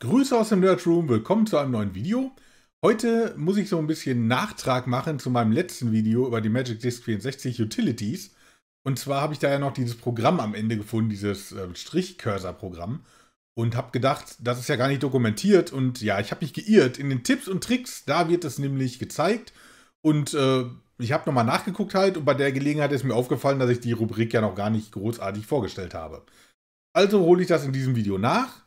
Grüße aus dem Nerdroom, willkommen zu einem neuen Video. Heute muss ich so ein bisschen Nachtrag machen zu meinem letzten Video über die Magic Disk 64 Utilities. Und zwar habe ich da ja noch dieses Programm am Ende gefunden, dieses äh, Strichcursor-Programm. Und habe gedacht, das ist ja gar nicht dokumentiert. Und ja, ich habe mich geirrt. In den Tipps und Tricks, da wird es nämlich gezeigt. Und äh, ich habe nochmal nachgeguckt halt. Und bei der Gelegenheit ist mir aufgefallen, dass ich die Rubrik ja noch gar nicht großartig vorgestellt habe. Also hole ich das in diesem Video nach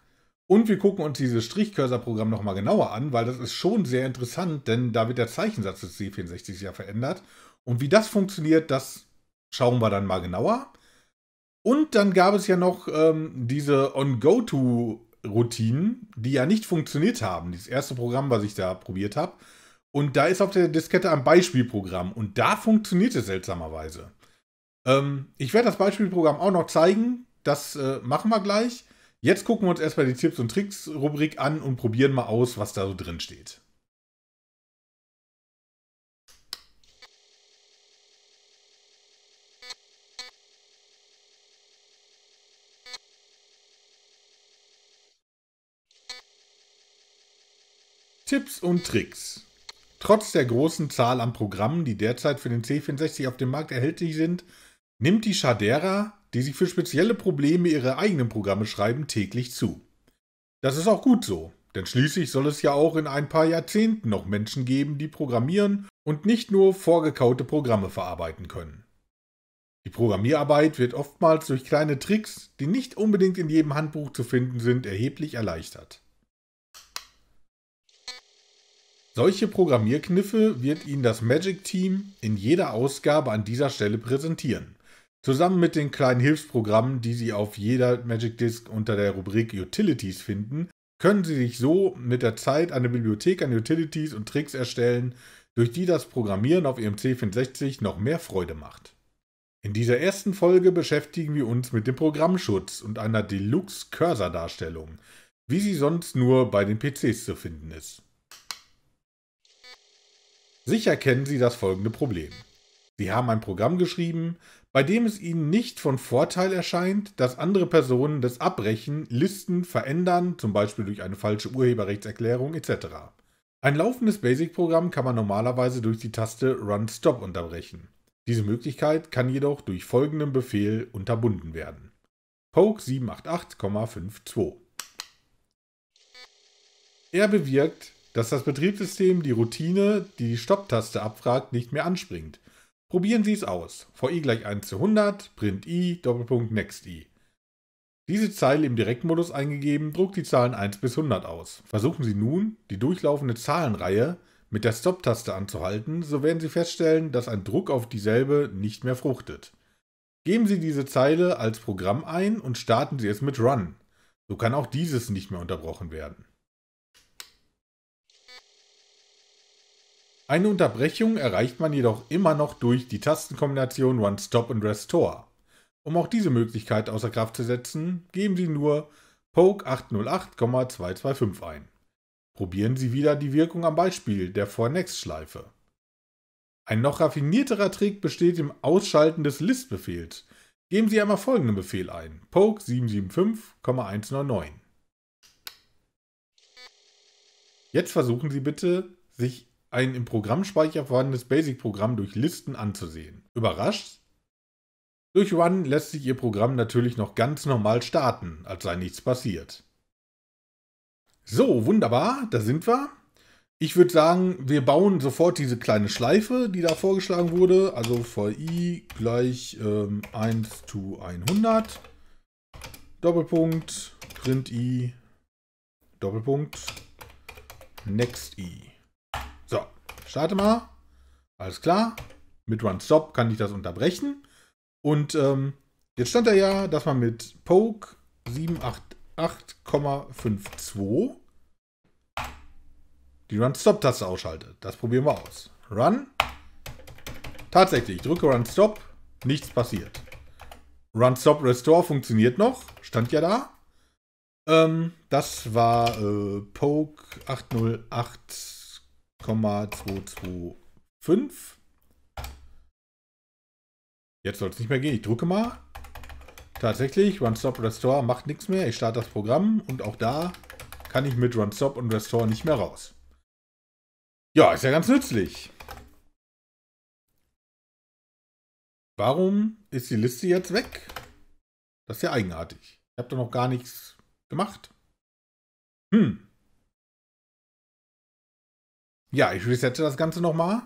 und wir gucken uns dieses Strichcursor-Programm nochmal genauer an, weil das ist schon sehr interessant, denn da wird der Zeichensatz des C64 ja verändert. Und wie das funktioniert, das schauen wir dann mal genauer. Und dann gab es ja noch ähm, diese On-Go-To-Routinen, die ja nicht funktioniert haben. Das erste Programm, was ich da probiert habe. Und da ist auf der Diskette ein Beispielprogramm. Und da funktioniert es seltsamerweise. Ähm, ich werde das Beispielprogramm auch noch zeigen. Das äh, machen wir gleich. Jetzt gucken wir uns erstmal die Tipps und Tricks Rubrik an und probieren mal aus, was da so drin steht. Tipps und Tricks. Trotz der großen Zahl an Programmen, die derzeit für den C64 auf dem Markt erhältlich sind, nimmt die Shadera die sich für spezielle Probleme ihre eigenen Programme schreiben, täglich zu. Das ist auch gut so, denn schließlich soll es ja auch in ein paar Jahrzehnten noch Menschen geben, die programmieren und nicht nur vorgekaute Programme verarbeiten können. Die Programmierarbeit wird oftmals durch kleine Tricks, die nicht unbedingt in jedem Handbuch zu finden sind, erheblich erleichtert. Solche Programmierkniffe wird Ihnen das Magic Team in jeder Ausgabe an dieser Stelle präsentieren. Zusammen mit den kleinen Hilfsprogrammen, die Sie auf jeder Magic Disk unter der Rubrik Utilities finden, können Sie sich so mit der Zeit eine Bibliothek an Utilities und Tricks erstellen, durch die das Programmieren auf Ihrem C64 noch mehr Freude macht. In dieser ersten Folge beschäftigen wir uns mit dem Programmschutz und einer Deluxe-Cursor-Darstellung, wie sie sonst nur bei den PCs zu finden ist. Sicher kennen Sie das folgende Problem. Sie haben ein Programm geschrieben, bei dem es ihnen nicht von Vorteil erscheint, dass andere Personen das Abbrechen, Listen verändern, zum Beispiel durch eine falsche Urheberrechtserklärung etc. Ein laufendes Basic-Programm kann man normalerweise durch die Taste Run Stop unterbrechen. Diese Möglichkeit kann jedoch durch folgenden Befehl unterbunden werden. Poke 788,52 Er bewirkt, dass das Betriebssystem die Routine, die die Stopptaste abfragt, nicht mehr anspringt Probieren Sie es aus. VI gleich 1 zu 100, print i, Doppelpunkt next i. Diese Zeile im Direktmodus eingegeben, druckt die Zahlen 1 bis 100 aus. Versuchen Sie nun, die durchlaufende Zahlenreihe mit der Stop-Taste anzuhalten, so werden Sie feststellen, dass ein Druck auf dieselbe nicht mehr fruchtet. Geben Sie diese Zeile als Programm ein und starten Sie es mit Run. So kann auch dieses nicht mehr unterbrochen werden. Eine Unterbrechung erreicht man jedoch immer noch durch die Tastenkombination One Stop und Restore. Um auch diese Möglichkeit außer Kraft zu setzen, geben Sie nur Poke 808,225 ein. Probieren Sie wieder die Wirkung am Beispiel der For Next Schleife. Ein noch raffinierterer Trick besteht im Ausschalten des List-Befehls. Geben Sie einmal folgenden Befehl ein: poke 775,199. Jetzt versuchen Sie bitte, sich ein im Programmspeicher vorhandenes Basic-Programm durch Listen anzusehen. Überrascht? Durch Run lässt sich Ihr Programm natürlich noch ganz normal starten, als sei nichts passiert. So, wunderbar, da sind wir. Ich würde sagen, wir bauen sofort diese kleine Schleife, die da vorgeschlagen wurde. Also VI gleich ähm, 1 zu 100. Doppelpunkt, print i, Doppelpunkt, next i. So, starte mal. Alles klar. Mit Run Stop kann ich das unterbrechen. Und ähm, jetzt stand da ja, dass man mit Poke 788,52 die Run-Stop-Taste ausschaltet. Das probieren wir aus. Run. Tatsächlich, drücke Run-Stop, nichts passiert. Run-Stop-Restore funktioniert noch, stand ja da. Ähm, das war äh, Poke 808. 2,225. Jetzt soll es nicht mehr gehen. Ich drücke mal. Tatsächlich, Run Stop Restore macht nichts mehr. Ich starte das Programm und auch da kann ich mit Run Stop und Restore nicht mehr raus. Ja, ist ja ganz nützlich. Warum ist die Liste jetzt weg? Das ist ja eigenartig. Ich habe da noch gar nichts gemacht. Hm. Ja, ich resette das Ganze nochmal.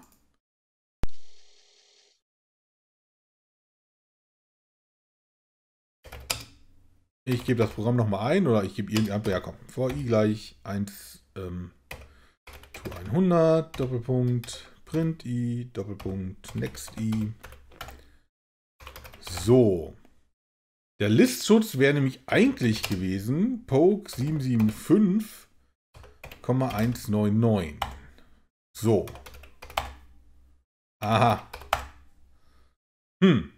Ich gebe das Programm nochmal ein oder ich gebe irgendein, ja komm, VI gleich 1 ähm, to 100, Doppelpunkt, Print i, Doppelpunkt, Next i. So. Der Listschutz wäre nämlich eigentlich gewesen, Poke 775,199. So. Aha. Hm.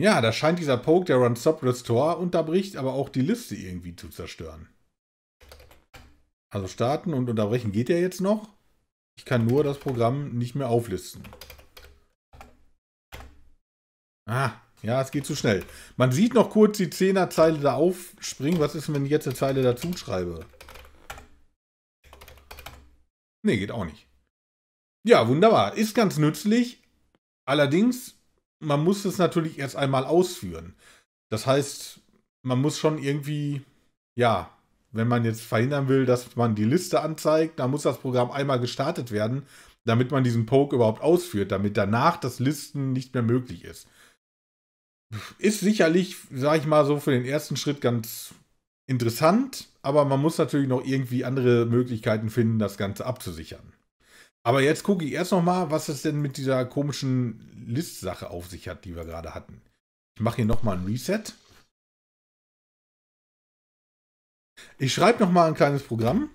Ja, da scheint dieser Poke, der Run Stop Restore unterbricht, aber auch die Liste irgendwie zu zerstören. Also starten und unterbrechen geht ja jetzt noch. Ich kann nur das Programm nicht mehr auflisten. Ah, ja, es geht zu schnell. Man sieht noch kurz die 10er Zeile da aufspringen. Was ist, wenn ich jetzt eine Zeile dazu schreibe? Nee, geht auch nicht. Ja, wunderbar. Ist ganz nützlich. Allerdings, man muss es natürlich erst einmal ausführen. Das heißt, man muss schon irgendwie, ja, wenn man jetzt verhindern will, dass man die Liste anzeigt, dann muss das Programm einmal gestartet werden, damit man diesen Poke überhaupt ausführt, damit danach das Listen nicht mehr möglich ist. Ist sicherlich, sag ich mal so, für den ersten Schritt ganz, interessant, aber man muss natürlich noch irgendwie andere Möglichkeiten finden, das Ganze abzusichern. Aber jetzt gucke ich erst nochmal, was es denn mit dieser komischen List-Sache auf sich hat, die wir gerade hatten. Ich mache hier nochmal ein Reset. Ich schreibe nochmal ein kleines Programm.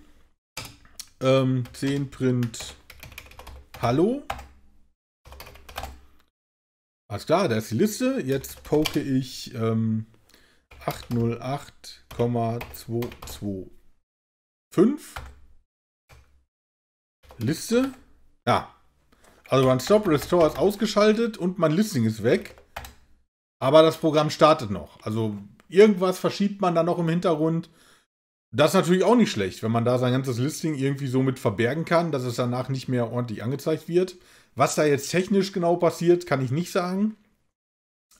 Ähm, 10 Print Hallo. Alles klar, da ist die Liste. Jetzt poke ich ähm, 808,225. Liste. Ja. Also man Stop Restore ist ausgeschaltet und mein Listing ist weg. Aber das Programm startet noch. Also irgendwas verschiebt man da noch im Hintergrund. Das ist natürlich auch nicht schlecht, wenn man da sein ganzes Listing irgendwie so mit verbergen kann, dass es danach nicht mehr ordentlich angezeigt wird. Was da jetzt technisch genau passiert, kann ich nicht sagen.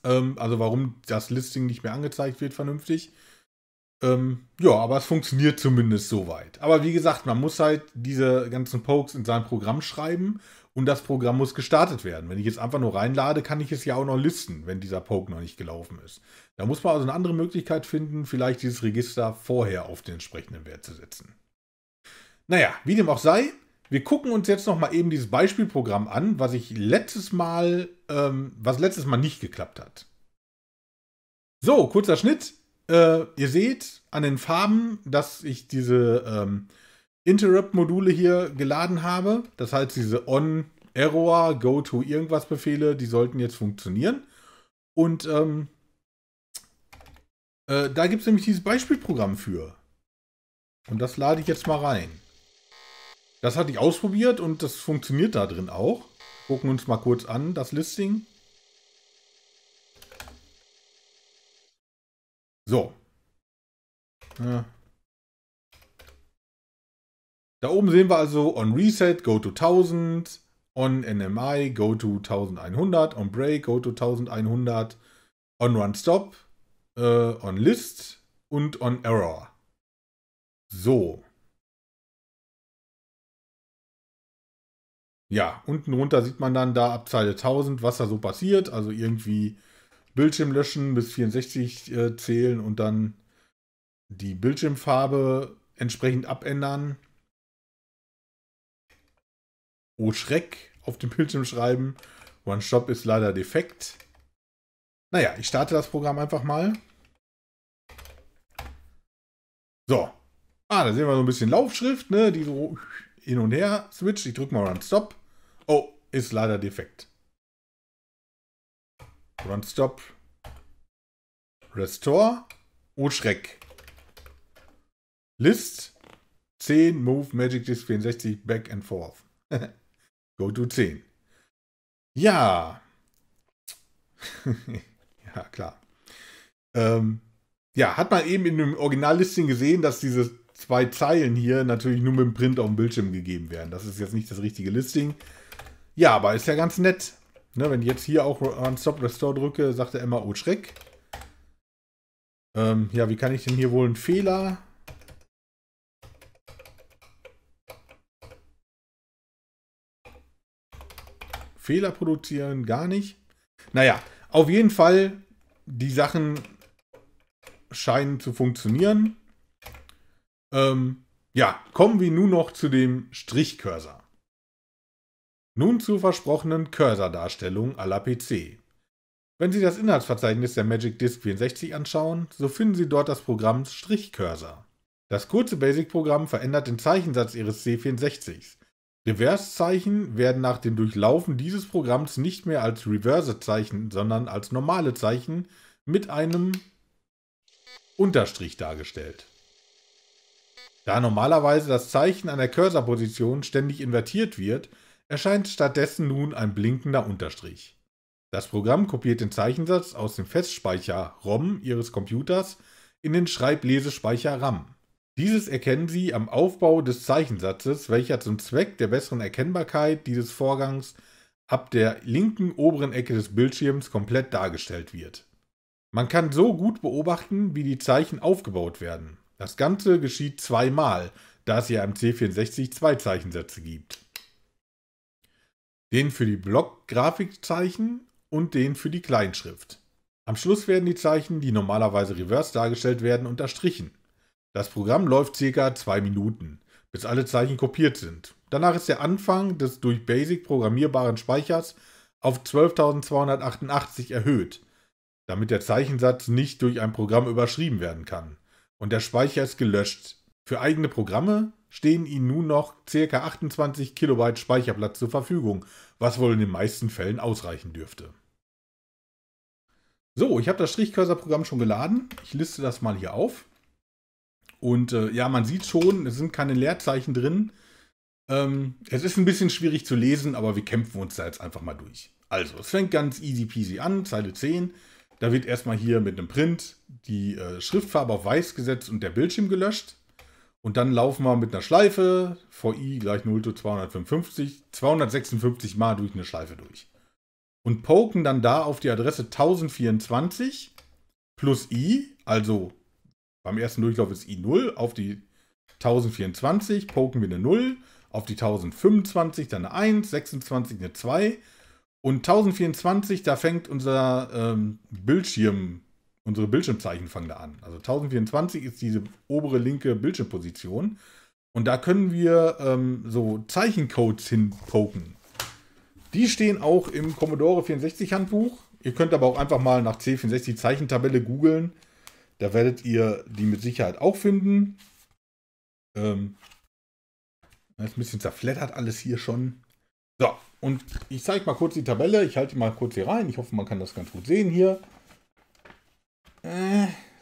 Ähm, also warum das Listing nicht mehr angezeigt wird vernünftig. Ähm, ja, aber es funktioniert zumindest soweit. Aber wie gesagt, man muss halt diese ganzen Pokes in sein Programm schreiben und das Programm muss gestartet werden. Wenn ich jetzt einfach nur reinlade, kann ich es ja auch noch listen, wenn dieser Poke noch nicht gelaufen ist. Da muss man also eine andere Möglichkeit finden, vielleicht dieses Register vorher auf den entsprechenden Wert zu setzen. Naja, wie dem auch sei, wir gucken uns jetzt nochmal eben dieses Beispielprogramm an, was ich letztes Mal, ähm, was letztes Mal nicht geklappt hat. So, kurzer Schnitt. Äh, ihr seht an den Farben, dass ich diese ähm, Interrupt-Module hier geladen habe. Das heißt, diese On, Error, Go to irgendwas Befehle, die sollten jetzt funktionieren. Und ähm, äh, da gibt es nämlich dieses Beispielprogramm für. Und das lade ich jetzt mal rein. Das hatte ich ausprobiert und das funktioniert da drin auch. Gucken wir uns mal kurz an, das Listing. So. Da oben sehen wir also on Reset go to 1000, on NMI go to 1100, on Break go to 1100, on Run Stop, äh, on List und on Error. So. Ja, unten runter sieht man dann da ab Zeile 1000, was da so passiert. Also irgendwie Bildschirm löschen, bis 64 äh, zählen und dann die Bildschirmfarbe entsprechend abändern. Oh Schreck, auf dem Bildschirm schreiben. One Stop ist leider defekt. Naja, ich starte das Programm einfach mal. So. Ah, da sehen wir so ein bisschen Laufschrift, ne? Die so hin und her switcht. Ich drücke mal One Stop ist leider defekt. Run Stop. Restore. Oh Schreck. List 10 Move Magic Disk 64 Back and Forth. Go to 10. Ja. ja, klar. Ähm, ja, hat man eben in dem Originallisting gesehen, dass diese zwei Zeilen hier natürlich nur mit dem Print auf dem Bildschirm gegeben werden. Das ist jetzt nicht das richtige Listing. Ja, aber ist ja ganz nett. Ne, wenn ich jetzt hier auch an Stop Restore drücke, sagt er immer, oh Schreck. Ähm, ja, wie kann ich denn hier wohl einen Fehler Fehler produzieren, gar nicht. Naja, auf jeden Fall, die Sachen scheinen zu funktionieren. Ähm, ja, kommen wir nun noch zu dem Strichcursor. Nun zur versprochenen Cursor-Darstellung à la PC. Wenn Sie das Inhaltsverzeichnis der Magic Disk 64 anschauen, so finden Sie dort das Programm Strich-Cursor. Das kurze Basic-Programm verändert den Zeichensatz Ihres C64s. Reverse-Zeichen werden nach dem Durchlaufen dieses Programms nicht mehr als Reverse-Zeichen, sondern als normale Zeichen mit einem Unterstrich dargestellt. Da normalerweise das Zeichen an der Cursor-Position ständig invertiert wird, erscheint stattdessen nun ein blinkender Unterstrich. Das Programm kopiert den Zeichensatz aus dem Festspeicher ROM Ihres Computers in den Schreiblesespeicher RAM. Dieses erkennen Sie am Aufbau des Zeichensatzes, welcher zum Zweck der besseren Erkennbarkeit dieses Vorgangs ab der linken oberen Ecke des Bildschirms komplett dargestellt wird. Man kann so gut beobachten, wie die Zeichen aufgebaut werden. Das Ganze geschieht zweimal, da es ja im C64 zwei Zeichensätze gibt den für die Block-Grafikzeichen und den für die Kleinschrift. Am Schluss werden die Zeichen, die normalerweise reverse dargestellt werden, unterstrichen. Das Programm läuft ca. 2 Minuten, bis alle Zeichen kopiert sind. Danach ist der Anfang des durch Basic programmierbaren Speichers auf 12.288 erhöht, damit der Zeichensatz nicht durch ein Programm überschrieben werden kann. Und der Speicher ist gelöscht. Für eigene Programme stehen Ihnen nun noch ca. 28 KB Speicherplatz zur Verfügung, was wohl in den meisten Fällen ausreichen dürfte. So, ich habe das Strichcursor-Programm schon geladen. Ich liste das mal hier auf. Und äh, ja, man sieht schon, es sind keine Leerzeichen drin. Ähm, es ist ein bisschen schwierig zu lesen, aber wir kämpfen uns da jetzt einfach mal durch. Also, es fängt ganz easy peasy an, Zeile 10. Da wird erstmal hier mit einem Print die äh, Schriftfarbe auf weiß gesetzt und der Bildschirm gelöscht. Und dann laufen wir mit einer Schleife, VI gleich 0 zu 255, 256 Mal durch eine Schleife durch. Und poken dann da auf die Adresse 1024 plus I, also beim ersten Durchlauf ist I 0, auf die 1024 poken wir eine 0, auf die 1025 dann eine 1, 26 eine 2 und 1024, da fängt unser ähm, Bildschirm unsere Bildschirmzeichen fangen da an. Also 1024 ist diese obere linke Bildschirmposition. Und da können wir ähm, so Zeichencodes hinpoken. Die stehen auch im Commodore 64 Handbuch. Ihr könnt aber auch einfach mal nach C64 Zeichentabelle googeln. Da werdet ihr die mit Sicherheit auch finden. Ähm, das ist ein bisschen zerflettert alles hier schon. So, und ich zeige mal kurz die Tabelle. Ich halte mal kurz hier rein. Ich hoffe, man kann das ganz gut sehen hier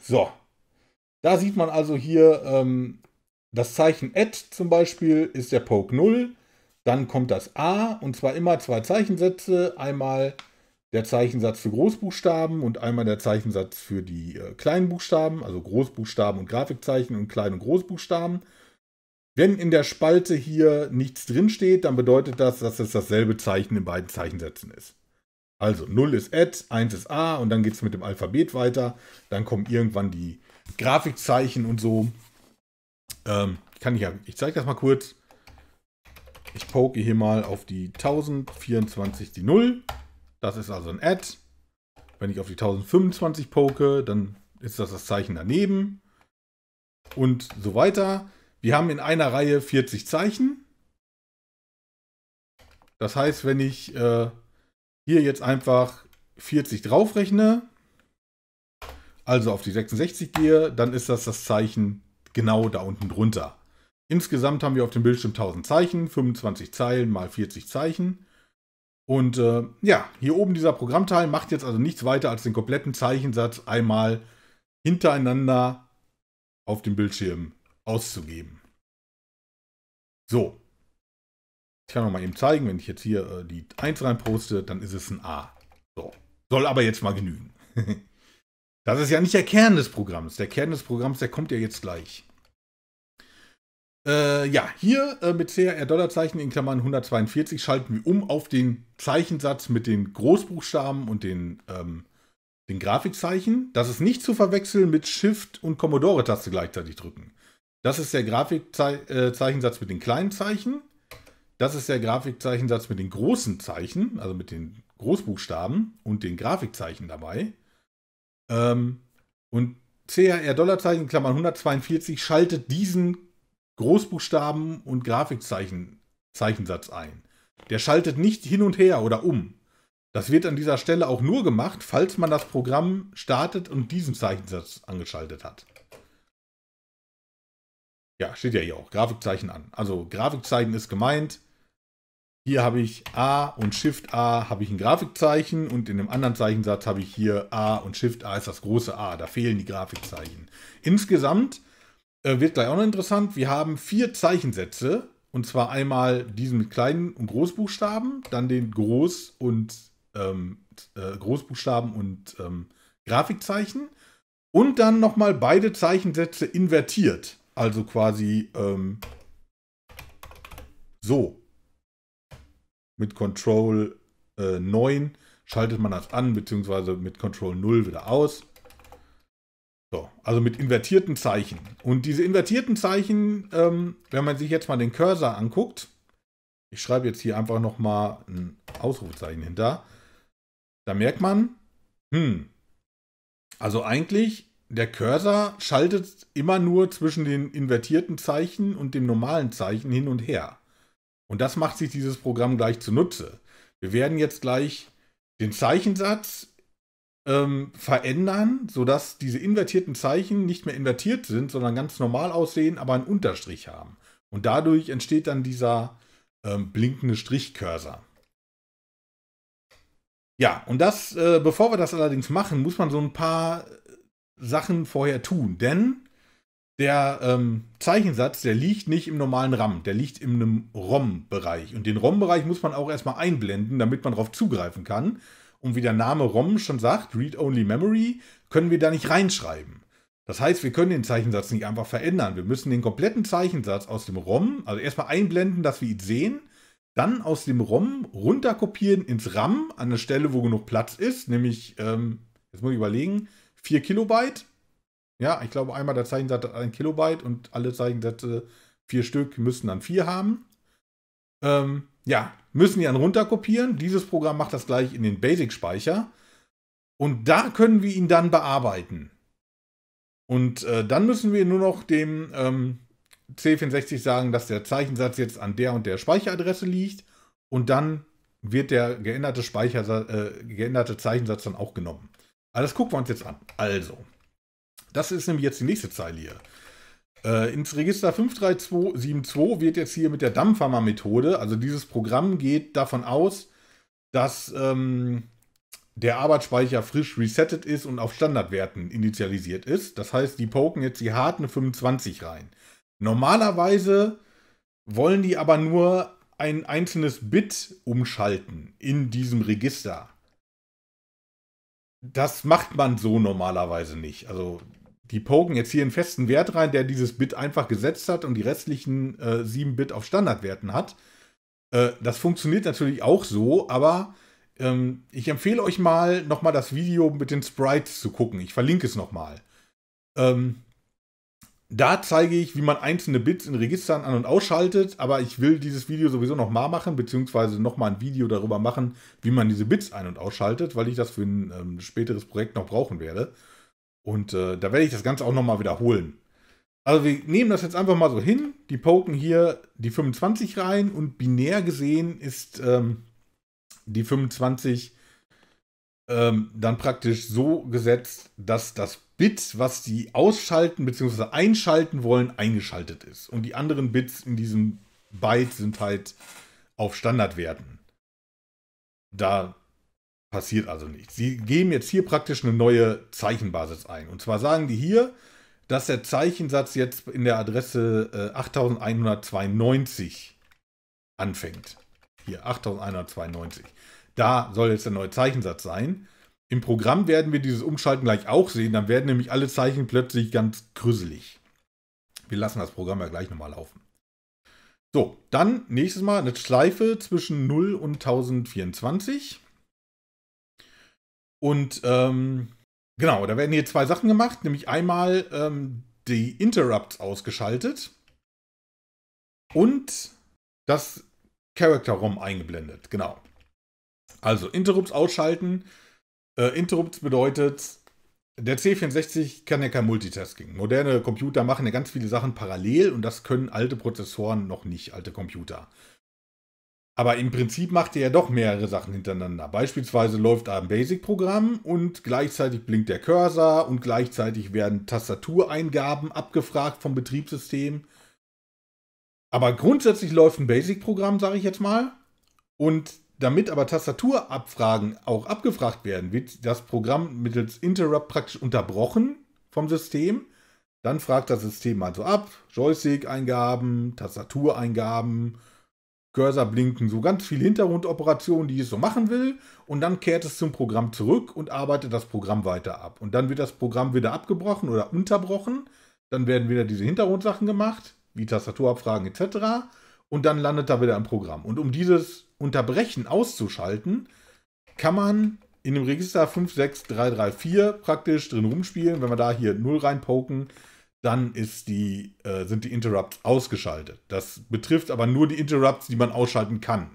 so. Da sieht man also hier ähm, das Zeichen Add zum Beispiel ist der Poke 0. Dann kommt das A und zwar immer zwei Zeichensätze. Einmal der Zeichensatz für Großbuchstaben und einmal der Zeichensatz für die äh, kleinen Buchstaben, also Großbuchstaben und Grafikzeichen und Klein- und Großbuchstaben. Wenn in der Spalte hier nichts drinsteht, dann bedeutet das, dass es dasselbe Zeichen in beiden Zeichensätzen ist. Also 0 ist Add, 1 ist A und dann geht es mit dem Alphabet weiter. Dann kommen irgendwann die Grafikzeichen und so. Ähm, kann ich ja, ich zeige das mal kurz. Ich poke hier mal auf die 1024 die 0. Das ist also ein Add. Wenn ich auf die 1025 poke, dann ist das das Zeichen daneben. Und so weiter. Wir haben in einer Reihe 40 Zeichen. Das heißt, wenn ich äh, hier jetzt einfach 40 draufrechne, also auf die 66 gehe, dann ist das das Zeichen genau da unten drunter. Insgesamt haben wir auf dem Bildschirm 1000 Zeichen, 25 Zeilen mal 40 Zeichen. Und äh, ja, hier oben dieser Programmteil macht jetzt also nichts weiter, als den kompletten Zeichensatz einmal hintereinander auf dem Bildschirm auszugeben. So, ich kann noch mal eben zeigen, wenn ich jetzt hier äh, die 1 reinposte, dann ist es ein A. So. Soll aber jetzt mal genügen. das ist ja nicht der Kern des Programms. Der Kern des Programms, der kommt ja jetzt gleich. Äh, ja, hier äh, mit CR-Dollarzeichen in Klammern 142 schalten wir um auf den Zeichensatz mit den Großbuchstaben und den, ähm, den Grafikzeichen. Das ist nicht zu verwechseln mit Shift und Commodore-Taste gleichzeitig drücken. Das ist der Grafikzeichensatz äh, mit den kleinen Zeichen. Das ist der Grafikzeichensatz mit den großen Zeichen, also mit den Großbuchstaben und den Grafikzeichen dabei. Ähm, und CHR-Dollarzeichen, Klammern 142, schaltet diesen Großbuchstaben und Grafikzeichen Zeichensatz ein. Der schaltet nicht hin und her oder um. Das wird an dieser Stelle auch nur gemacht, falls man das Programm startet und diesen Zeichensatz angeschaltet hat. Ja, steht ja hier auch. Grafikzeichen an. Also Grafikzeichen ist gemeint hier habe ich A und Shift A habe ich ein Grafikzeichen und in dem anderen Zeichensatz habe ich hier A und Shift A ist das große A. Da fehlen die Grafikzeichen. Insgesamt äh, wird gleich auch noch interessant. Wir haben vier Zeichensätze und zwar einmal diesen mit kleinen und Großbuchstaben, dann den Groß- und ähm, äh, Großbuchstaben und ähm, Grafikzeichen und dann nochmal beide Zeichensätze invertiert. Also quasi ähm, so mit Control äh, 9 schaltet man das an, beziehungsweise mit Control 0 wieder aus. So, also mit invertierten Zeichen. Und diese invertierten Zeichen, ähm, wenn man sich jetzt mal den Cursor anguckt, ich schreibe jetzt hier einfach nochmal ein Ausrufezeichen hinter, da merkt man, hm, also eigentlich, der Cursor schaltet immer nur zwischen den invertierten Zeichen und dem normalen Zeichen hin und her. Und das macht sich dieses Programm gleich zunutze. Wir werden jetzt gleich den Zeichensatz ähm, verändern, sodass diese invertierten Zeichen nicht mehr invertiert sind, sondern ganz normal aussehen, aber einen Unterstrich haben. Und dadurch entsteht dann dieser ähm, blinkende Strichcursor. Ja, und das, äh, bevor wir das allerdings machen, muss man so ein paar äh, Sachen vorher tun. Denn der ähm, Zeichensatz, der liegt nicht im normalen RAM, der liegt in einem ROM-Bereich. Und den ROM-Bereich muss man auch erstmal einblenden, damit man darauf zugreifen kann. Und wie der Name ROM schon sagt, Read-Only Memory, können wir da nicht reinschreiben. Das heißt, wir können den Zeichensatz nicht einfach verändern. Wir müssen den kompletten Zeichensatz aus dem ROM, also erstmal einblenden, dass wir ihn sehen, dann aus dem ROM runterkopieren ins RAM an der Stelle, wo genug Platz ist, nämlich, ähm, jetzt muss ich überlegen, 4 Kilobyte ja, ich glaube, einmal der Zeichensatz hat ein Kilobyte und alle Zeichensätze, äh, vier Stück, müssen dann vier haben. Ähm, ja, müssen die dann runterkopieren. Dieses Programm macht das gleich in den Basic-Speicher. Und da können wir ihn dann bearbeiten. Und äh, dann müssen wir nur noch dem ähm, C64 sagen, dass der Zeichensatz jetzt an der und der Speicheradresse liegt. Und dann wird der geänderte, Speicher, äh, geänderte Zeichensatz dann auch genommen. Alles gucken wir uns jetzt an. Also, das ist nämlich jetzt die nächste Zeile hier. Äh, ins Register 53272 wird jetzt hier mit der Dampfhammer-Methode, also dieses Programm geht davon aus, dass ähm, der Arbeitsspeicher frisch resettet ist und auf Standardwerten initialisiert ist. Das heißt, die poken jetzt die harten 25 rein. Normalerweise wollen die aber nur ein einzelnes Bit umschalten in diesem Register. Das macht man so normalerweise nicht. Also die poken jetzt hier einen festen Wert rein, der dieses Bit einfach gesetzt hat und die restlichen äh, 7 Bit auf Standardwerten hat. Äh, das funktioniert natürlich auch so, aber ähm, ich empfehle euch mal nochmal das Video mit den Sprites zu gucken. Ich verlinke es nochmal. Ähm, da zeige ich, wie man einzelne Bits in Registern an- und ausschaltet, aber ich will dieses Video sowieso nochmal machen, beziehungsweise nochmal ein Video darüber machen, wie man diese Bits ein- und ausschaltet, weil ich das für ein ähm, späteres Projekt noch brauchen werde. Und äh, da werde ich das Ganze auch nochmal wiederholen. Also wir nehmen das jetzt einfach mal so hin. Die poken hier die 25 rein und binär gesehen ist ähm, die 25 ähm, dann praktisch so gesetzt, dass das Bit, was die ausschalten bzw. einschalten wollen, eingeschaltet ist. Und die anderen Bits in diesem Byte sind halt auf Standardwerten. Da passiert also nichts. Sie geben jetzt hier praktisch eine neue Zeichenbasis ein. Und zwar sagen die hier, dass der Zeichensatz jetzt in der Adresse äh, 8192 anfängt. Hier 8192. Da soll jetzt der neue Zeichensatz sein. Im Programm werden wir dieses Umschalten gleich auch sehen. Dann werden nämlich alle Zeichen plötzlich ganz krüsselig. Wir lassen das Programm ja gleich nochmal laufen. So, dann nächstes Mal eine Schleife zwischen 0 und 1024. Und ähm, genau, da werden hier zwei Sachen gemacht, nämlich einmal ähm, die Interrupts ausgeschaltet und das Character ROM eingeblendet. Genau. Also Interrupts ausschalten. Äh, Interrupts bedeutet, der C64 kann ja kein Multitasking. Moderne Computer machen ja ganz viele Sachen parallel und das können alte Prozessoren noch nicht, alte Computer. Aber im Prinzip macht er ja doch mehrere Sachen hintereinander. Beispielsweise läuft ein Basic-Programm und gleichzeitig blinkt der Cursor und gleichzeitig werden Tastatureingaben abgefragt vom Betriebssystem. Aber grundsätzlich läuft ein Basic-Programm, sage ich jetzt mal. Und damit aber Tastaturabfragen auch abgefragt werden, wird das Programm mittels Interrupt praktisch unterbrochen vom System. Dann fragt das System also ab, Joystick-Eingaben, Tastatureingaben Cursor blinken, so ganz viele Hintergrundoperationen, die es so machen will. Und dann kehrt es zum Programm zurück und arbeitet das Programm weiter ab. Und dann wird das Programm wieder abgebrochen oder unterbrochen. Dann werden wieder diese Hintergrundsachen gemacht, wie Tastaturabfragen etc. Und dann landet er wieder im Programm. Und um dieses Unterbrechen auszuschalten, kann man in dem Register 56334 praktisch drin rumspielen. Wenn wir da hier 0 reinpoken, dann die, äh, sind die Interrupts ausgeschaltet. Das betrifft aber nur die Interrupts, die man ausschalten kann.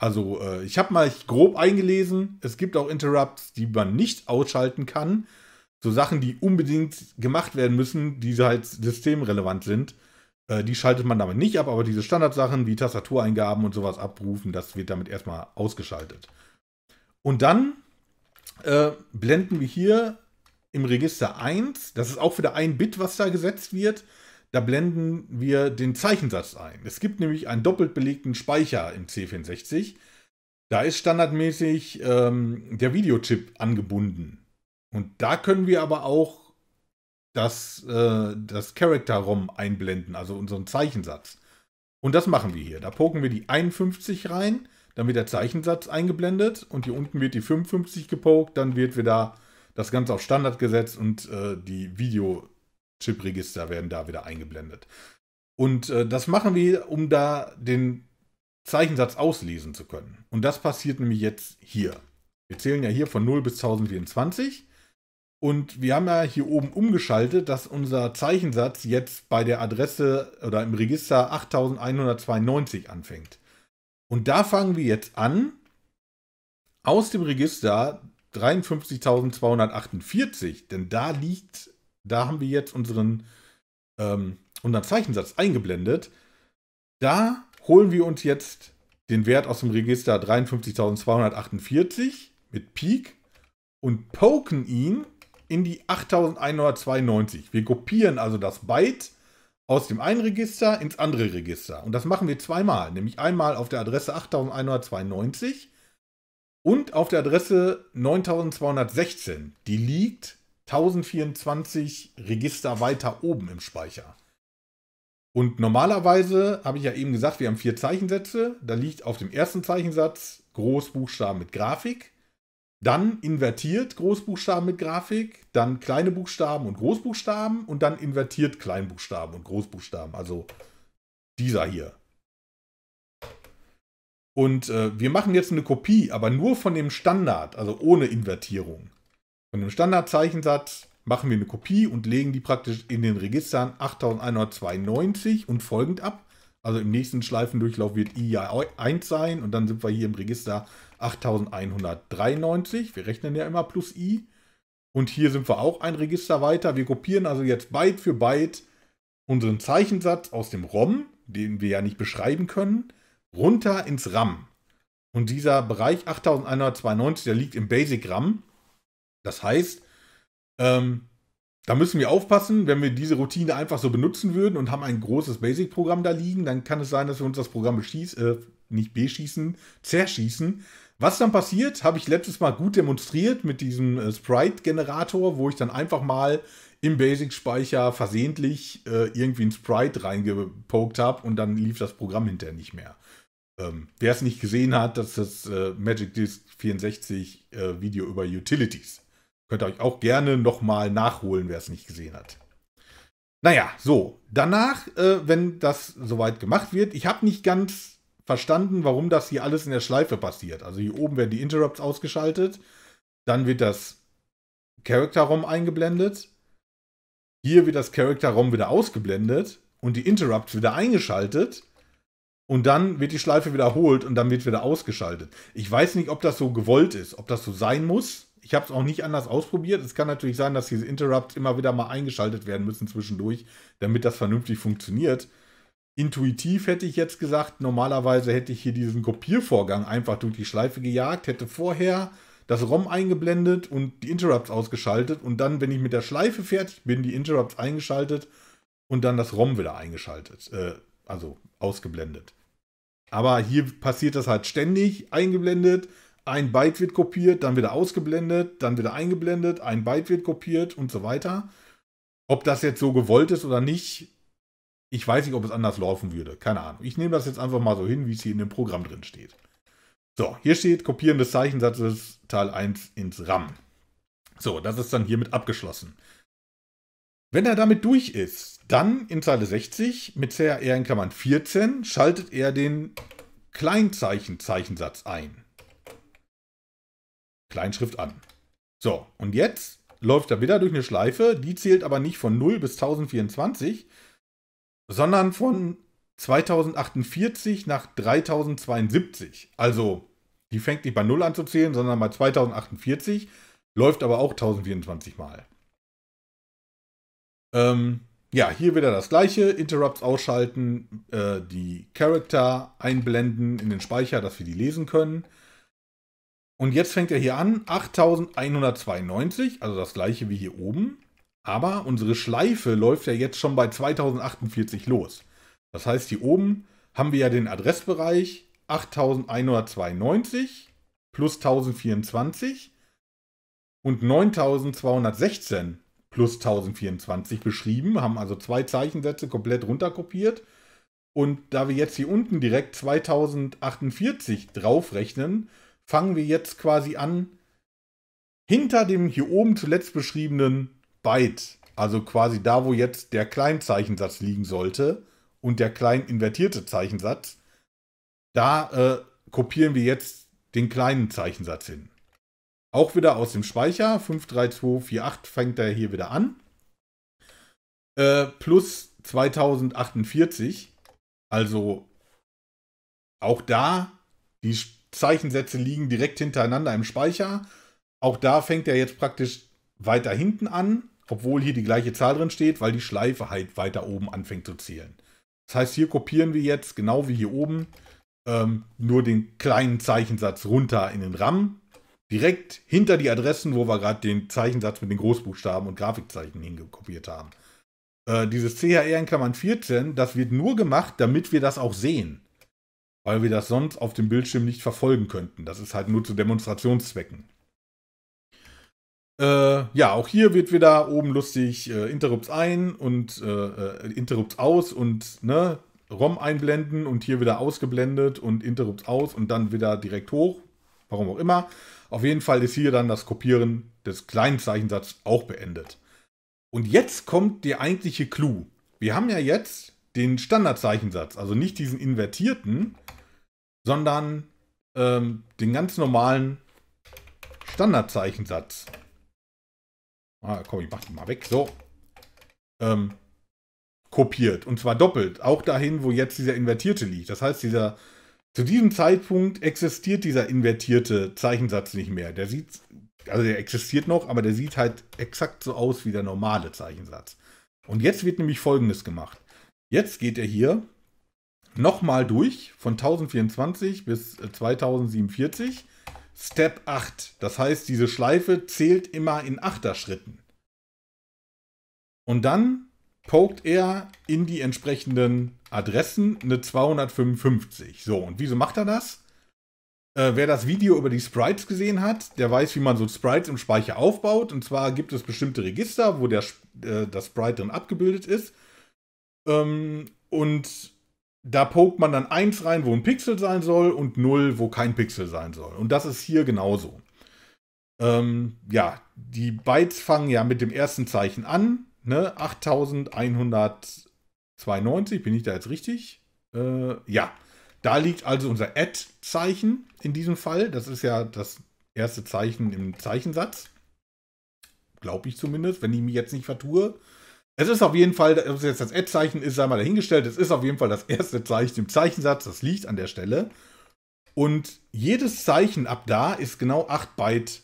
Also äh, ich habe mal grob eingelesen, es gibt auch Interrupts, die man nicht ausschalten kann. So Sachen, die unbedingt gemacht werden müssen, die halt systemrelevant sind. Äh, die schaltet man damit nicht ab, aber diese Standardsachen wie Tastatureingaben und sowas abrufen, das wird damit erstmal ausgeschaltet. Und dann äh, blenden wir hier im Register 1, das ist auch wieder ein Bit, was da gesetzt wird, da blenden wir den Zeichensatz ein. Es gibt nämlich einen doppelt belegten Speicher im C64. Da ist standardmäßig ähm, der Videochip angebunden. Und da können wir aber auch das, äh, das Character-ROM einblenden, also unseren Zeichensatz. Und das machen wir hier. Da poken wir die 51 rein, dann wird der Zeichensatz eingeblendet und hier unten wird die 55 gepokt, dann wird wieder das Ganze auf Standard gesetzt und äh, die Videochip-Register werden da wieder eingeblendet. Und äh, das machen wir, um da den Zeichensatz auslesen zu können. Und das passiert nämlich jetzt hier. Wir zählen ja hier von 0 bis 1024. Und wir haben ja hier oben umgeschaltet, dass unser Zeichensatz jetzt bei der Adresse oder im Register 8192 anfängt. Und da fangen wir jetzt an, aus dem Register 53.248, denn da liegt, da haben wir jetzt unseren, ähm, unseren Zeichensatz eingeblendet. Da holen wir uns jetzt den Wert aus dem Register 53.248 mit Peak und poken ihn in die 8.192. Wir kopieren also das Byte aus dem einen Register ins andere Register. Und das machen wir zweimal, nämlich einmal auf der Adresse 8192 und auf der Adresse 9216. Die liegt 1024 Register weiter oben im Speicher. Und normalerweise habe ich ja eben gesagt, wir haben vier Zeichensätze. Da liegt auf dem ersten Zeichensatz Großbuchstaben mit Grafik, dann invertiert Großbuchstaben mit Grafik, dann kleine Buchstaben und Großbuchstaben und dann invertiert Kleinbuchstaben und Großbuchstaben. Also dieser hier. Und äh, wir machen jetzt eine Kopie, aber nur von dem Standard, also ohne Invertierung. Von dem Standardzeichensatz machen wir eine Kopie und legen die praktisch in den Registern 8192 und folgend ab. Also im nächsten Schleifendurchlauf wird i ja 1 sein und dann sind wir hier im Register 8193. Wir rechnen ja immer plus i. Und hier sind wir auch ein Register weiter. Wir kopieren also jetzt Byte für Byte unseren Zeichensatz aus dem ROM, den wir ja nicht beschreiben können, runter ins RAM. Und dieser Bereich 8192, der liegt im Basic RAM. Das heißt, ähm, da müssen wir aufpassen, wenn wir diese Routine einfach so benutzen würden und haben ein großes Basic-Programm da liegen, dann kann es sein, dass wir uns das Programm beschieß, äh, nicht beschießen, zerschießen. Was dann passiert, habe ich letztes Mal gut demonstriert mit diesem äh, Sprite-Generator, wo ich dann einfach mal im Basic-Speicher versehentlich äh, irgendwie einen Sprite reingepokt habe und dann lief das Programm hinterher nicht mehr ähm, wer es nicht gesehen hat, das ist das äh, Magic Disk 64 äh, Video über Utilities. Könnt ihr euch auch gerne nochmal nachholen, wer es nicht gesehen hat. Naja, so, danach, äh, wenn das soweit gemacht wird, ich habe nicht ganz verstanden, warum das hier alles in der Schleife passiert. Also hier oben werden die Interrupts ausgeschaltet, dann wird das Character-ROM eingeblendet, hier wird das Character-ROM wieder ausgeblendet und die Interrupts wieder eingeschaltet und dann wird die Schleife wiederholt und dann wird wieder ausgeschaltet. Ich weiß nicht, ob das so gewollt ist, ob das so sein muss. Ich habe es auch nicht anders ausprobiert. Es kann natürlich sein, dass diese Interrupts immer wieder mal eingeschaltet werden müssen zwischendurch, damit das vernünftig funktioniert. Intuitiv hätte ich jetzt gesagt, normalerweise hätte ich hier diesen Kopiervorgang einfach durch die Schleife gejagt, hätte vorher das ROM eingeblendet und die Interrupts ausgeschaltet und dann, wenn ich mit der Schleife fertig bin, die Interrupts eingeschaltet und dann das ROM wieder eingeschaltet, äh, also ausgeblendet. Aber hier passiert das halt ständig, eingeblendet, ein Byte wird kopiert, dann wieder ausgeblendet, dann wieder eingeblendet, ein Byte wird kopiert und so weiter. Ob das jetzt so gewollt ist oder nicht, ich weiß nicht, ob es anders laufen würde. Keine Ahnung. Ich nehme das jetzt einfach mal so hin, wie es hier in dem Programm drin steht. So, hier steht Kopieren des Zeichensatzes Teil 1 ins RAM. So, das ist dann hiermit abgeschlossen. Wenn er damit durch ist, dann in Zeile 60 mit CRR in Klammern 14 schaltet er den Kleinzeichen-Zeichensatz ein. Kleinschrift an. So, und jetzt läuft er wieder durch eine Schleife, die zählt aber nicht von 0 bis 1024, sondern von 2048 nach 3072. Also, die fängt nicht bei 0 an zu zählen, sondern bei 2048, läuft aber auch 1024 Mal. Ähm, ja, hier wieder das gleiche. Interrupts ausschalten, äh, die Charakter einblenden in den Speicher, dass wir die lesen können. Und jetzt fängt er hier an, 8192, also das gleiche wie hier oben. Aber unsere Schleife läuft ja jetzt schon bei 2048 los. Das heißt, hier oben haben wir ja den Adressbereich 8192 plus 1024 und 9216 plus 1024 beschrieben, haben also zwei Zeichensätze komplett runterkopiert. Und da wir jetzt hier unten direkt 2048 draufrechnen, fangen wir jetzt quasi an, hinter dem hier oben zuletzt beschriebenen Byte, also quasi da, wo jetzt der Kleinzeichensatz liegen sollte und der klein invertierte Zeichensatz, da äh, kopieren wir jetzt den kleinen Zeichensatz hin. Auch wieder aus dem Speicher. 53248 fängt er hier wieder an. Äh, plus 2048. Also auch da, die Zeichensätze liegen direkt hintereinander im Speicher. Auch da fängt er jetzt praktisch weiter hinten an, obwohl hier die gleiche Zahl drin steht, weil die Schleife halt weiter oben anfängt zu zählen. Das heißt, hier kopieren wir jetzt, genau wie hier oben, ähm, nur den kleinen Zeichensatz runter in den RAM, direkt hinter die Adressen, wo wir gerade den Zeichensatz mit den Großbuchstaben und Grafikzeichen hingekopiert haben. Äh, dieses CHR e in Klammern 14, das wird nur gemacht, damit wir das auch sehen. Weil wir das sonst auf dem Bildschirm nicht verfolgen könnten. Das ist halt nur zu Demonstrationszwecken. Äh, ja, auch hier wird wieder oben lustig äh, Interrupts ein und äh, äh, Interrupts aus und ne, ROM einblenden und hier wieder ausgeblendet und Interrupts aus und dann wieder direkt hoch. Warum auch immer. Auf jeden Fall ist hier dann das Kopieren des kleinen Zeichensatzes auch beendet. Und jetzt kommt der eigentliche Clou. Wir haben ja jetzt den Standardzeichensatz, also nicht diesen invertierten, sondern ähm, den ganz normalen Standardzeichensatz. Ah, komm, ich mach die mal weg. So. Ähm, kopiert. Und zwar doppelt. Auch dahin, wo jetzt dieser invertierte liegt. Das heißt, dieser zu diesem Zeitpunkt existiert dieser invertierte Zeichensatz nicht mehr. Der sieht, also der existiert noch, aber der sieht halt exakt so aus wie der normale Zeichensatz. Und jetzt wird nämlich Folgendes gemacht. Jetzt geht er hier nochmal durch von 1024 bis 2047. Äh, Step 8. Das heißt, diese Schleife zählt immer in Achterschritten. Und dann pokt er in die entsprechenden Adressen eine 255. So, und wieso macht er das? Äh, wer das Video über die Sprites gesehen hat, der weiß, wie man so Sprites im Speicher aufbaut. Und zwar gibt es bestimmte Register, wo der, äh, das Sprite drin abgebildet ist. Ähm, und da pokt man dann 1 rein, wo ein Pixel sein soll und 0, wo kein Pixel sein soll. Und das ist hier genauso. Ähm, ja, die Bytes fangen ja mit dem ersten Zeichen an. Ne? 8100 92, bin ich da jetzt richtig? Äh, ja, da liegt also unser Add-Zeichen in diesem Fall. Das ist ja das erste Zeichen im Zeichensatz. Glaube ich zumindest, wenn ich mich jetzt nicht vertue. Es ist auf jeden Fall, ob es jetzt das Add-Zeichen ist, sei mal dahingestellt, es ist auf jeden Fall das erste Zeichen im Zeichensatz, das liegt an der Stelle. Und jedes Zeichen ab da ist genau 8 Byte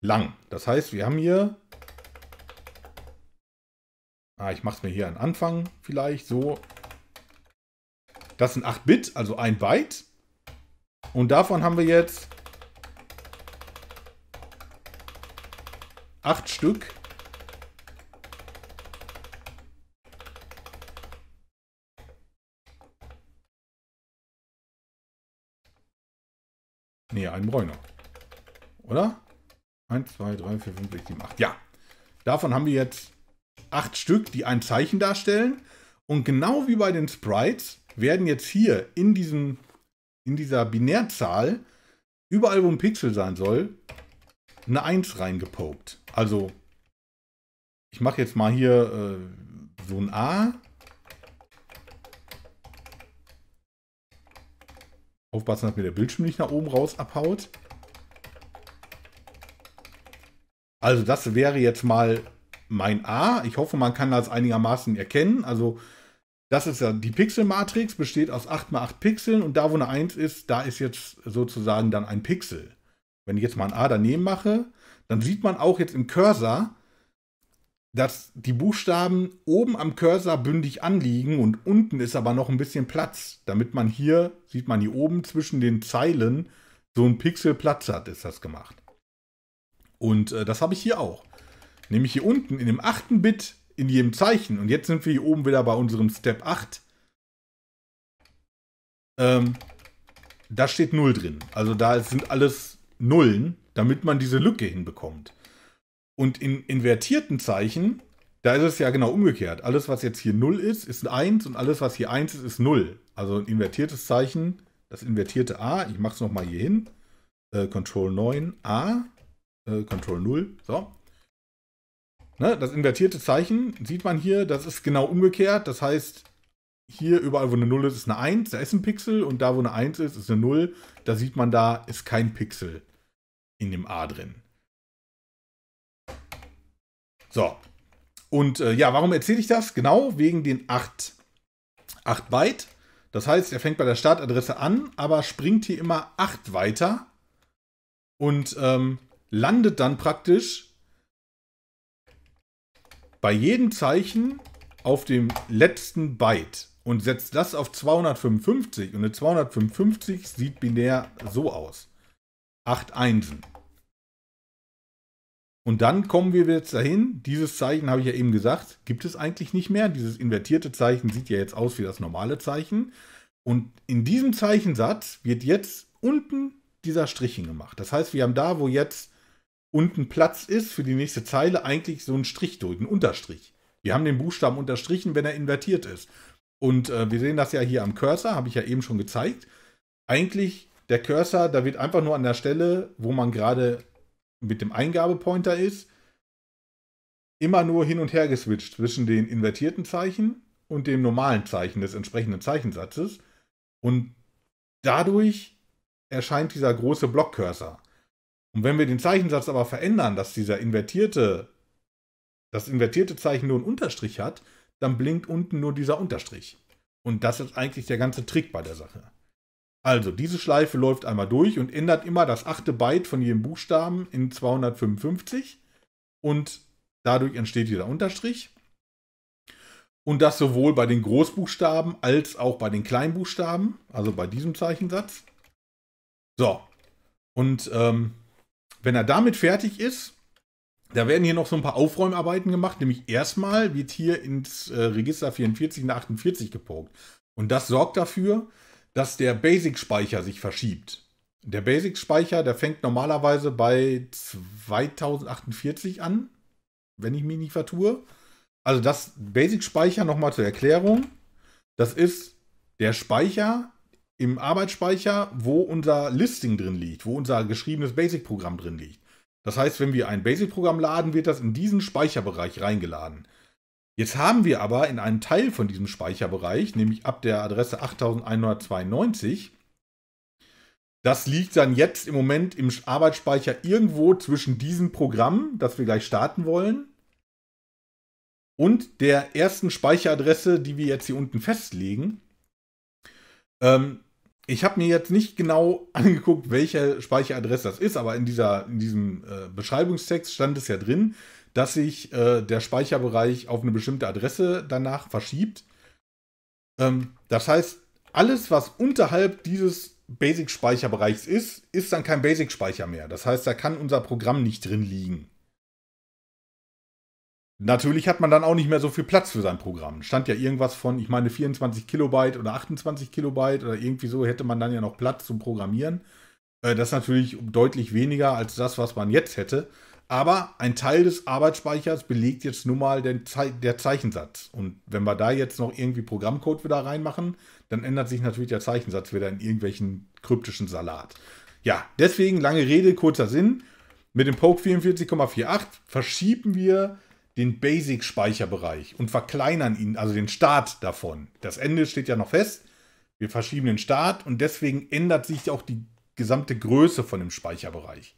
lang. Das heißt, wir haben hier Ah, ich mache es mir hier an Anfang vielleicht so. Das sind 8 Bit, also 1 Byte. Und davon haben wir jetzt 8 Stück. Nee, ein Bräuner. Oder? 1, 2, 3, 4, 5, 6, 7, 8. Ja. Davon haben wir jetzt acht Stück, die ein Zeichen darstellen. Und genau wie bei den Sprites werden jetzt hier in, diesem, in dieser Binärzahl, überall wo ein Pixel sein soll, eine 1 reingepokt. Also ich mache jetzt mal hier äh, so ein A. Aufpassen, dass mir der Bildschirm nicht nach oben raus abhaut. Also das wäre jetzt mal mein A. Ich hoffe, man kann das einigermaßen erkennen. Also das ist ja die Pixelmatrix, besteht aus 8 x 8 Pixeln und da, wo eine 1 ist, da ist jetzt sozusagen dann ein Pixel. Wenn ich jetzt mal ein A daneben mache, dann sieht man auch jetzt im Cursor, dass die Buchstaben oben am Cursor bündig anliegen und unten ist aber noch ein bisschen Platz, damit man hier, sieht man hier oben zwischen den Zeilen, so ein Pixel Platz hat, ist das gemacht. Und äh, das habe ich hier auch. Nämlich hier unten in dem achten Bit in jedem Zeichen. Und jetzt sind wir hier oben wieder bei unserem Step 8. Ähm, da steht 0 drin. Also da sind alles Nullen, damit man diese Lücke hinbekommt. Und in invertierten Zeichen, da ist es ja genau umgekehrt. Alles, was jetzt hier 0 ist, ist 1 und alles, was hier 1 ist, ist 0. Also ein invertiertes Zeichen, das invertierte A, ich mache es nochmal hier hin, äh, Control 9, A, äh, Control 0, so. Ne, das invertierte Zeichen sieht man hier, das ist genau umgekehrt. Das heißt, hier überall, wo eine 0 ist, ist eine 1, da ist ein Pixel. Und da, wo eine 1 ist, ist eine 0. Da sieht man, da ist kein Pixel in dem A drin. So. Und äh, ja, warum erzähle ich das? Genau wegen den 8, 8 Byte. Das heißt, er fängt bei der Startadresse an, aber springt hier immer 8 weiter und ähm, landet dann praktisch bei jedem Zeichen auf dem letzten Byte und setzt das auf 255. Und eine 255 sieht binär so aus. 8 Einsen. Und dann kommen wir jetzt dahin, dieses Zeichen habe ich ja eben gesagt, gibt es eigentlich nicht mehr. Dieses invertierte Zeichen sieht ja jetzt aus wie das normale Zeichen. Und in diesem Zeichensatz wird jetzt unten dieser Strich hingemacht. Das heißt, wir haben da, wo jetzt unten Platz ist für die nächste Zeile, eigentlich so ein Strich durch, ein Unterstrich. Wir haben den Buchstaben unterstrichen, wenn er invertiert ist. Und äh, wir sehen das ja hier am Cursor, habe ich ja eben schon gezeigt. Eigentlich der Cursor, da wird einfach nur an der Stelle, wo man gerade mit dem Eingabepointer ist, immer nur hin und her geswitcht zwischen den invertierten Zeichen und dem normalen Zeichen des entsprechenden Zeichensatzes. Und dadurch erscheint dieser große Block-Cursor. Und wenn wir den Zeichensatz aber verändern, dass dieser invertierte, das invertierte Zeichen nur einen Unterstrich hat, dann blinkt unten nur dieser Unterstrich. Und das ist eigentlich der ganze Trick bei der Sache. Also, diese Schleife läuft einmal durch und ändert immer das achte Byte von jedem Buchstaben in 255 und dadurch entsteht dieser Unterstrich. Und das sowohl bei den Großbuchstaben als auch bei den Kleinbuchstaben, also bei diesem Zeichensatz. So, und ähm, wenn er damit fertig ist, da werden hier noch so ein paar Aufräumarbeiten gemacht, nämlich erstmal wird hier ins äh, Register 44 nach 48 gepokt. Und das sorgt dafür, dass der Basic-Speicher sich verschiebt. Der Basic-Speicher, der fängt normalerweise bei 2048 an, wenn ich mich nicht vertue. Also das Basic-Speicher nochmal zur Erklärung. Das ist der Speicher im Arbeitsspeicher, wo unser Listing drin liegt, wo unser geschriebenes Basic-Programm drin liegt. Das heißt, wenn wir ein Basic-Programm laden, wird das in diesen Speicherbereich reingeladen. Jetzt haben wir aber in einem Teil von diesem Speicherbereich, nämlich ab der Adresse 8192, das liegt dann jetzt im Moment im Arbeitsspeicher irgendwo zwischen diesem Programm, das wir gleich starten wollen, und der ersten Speicheradresse, die wir jetzt hier unten festlegen. Ähm, ich habe mir jetzt nicht genau angeguckt, welche Speicheradresse das ist, aber in, dieser, in diesem äh, Beschreibungstext stand es ja drin, dass sich äh, der Speicherbereich auf eine bestimmte Adresse danach verschiebt. Ähm, das heißt, alles, was unterhalb dieses Basic-Speicherbereichs ist, ist dann kein Basic-Speicher mehr. Das heißt, da kann unser Programm nicht drin liegen. Natürlich hat man dann auch nicht mehr so viel Platz für sein Programm. Stand ja irgendwas von, ich meine, 24 Kilobyte oder 28 Kilobyte oder irgendwie so hätte man dann ja noch Platz zum Programmieren. Äh, das ist natürlich deutlich weniger als das, was man jetzt hätte. Aber ein Teil des Arbeitsspeichers belegt jetzt nun mal den Ze der Zeichensatz. Und wenn wir da jetzt noch irgendwie Programmcode wieder reinmachen, dann ändert sich natürlich der Zeichensatz wieder in irgendwelchen kryptischen Salat. Ja, deswegen lange Rede, kurzer Sinn. Mit dem Poke 44,48 verschieben wir den Basic-Speicherbereich und verkleinern ihn, also den Start davon. Das Ende steht ja noch fest. Wir verschieben den Start und deswegen ändert sich auch die gesamte Größe von dem Speicherbereich.